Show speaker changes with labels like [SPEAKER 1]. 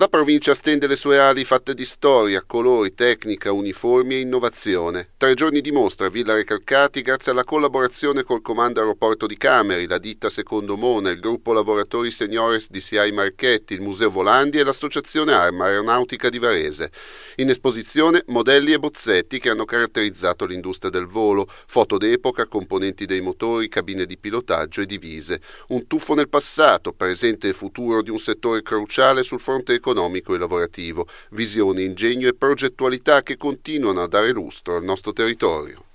[SPEAKER 1] La provincia stende le sue ali fatte di storia, colori, tecnica, uniformi e innovazione. Tre giorni di mostra a Villa Recalcati grazie alla collaborazione col Comando Aeroporto di Cameri, la ditta Secondo Mona, il gruppo lavoratori seniores di CI Marchetti, il Museo Volandi e l'Associazione Arma Aeronautica di Varese. In esposizione modelli e bozzetti che hanno caratterizzato l'industria del volo, foto d'epoca, componenti dei motori, cabine di pilotaggio e divise. Un tuffo nel passato, presente e futuro di un settore cruciale sul fronte economico economico e lavorativo, visione, ingegno e progettualità che continuano a dare lustro al nostro territorio.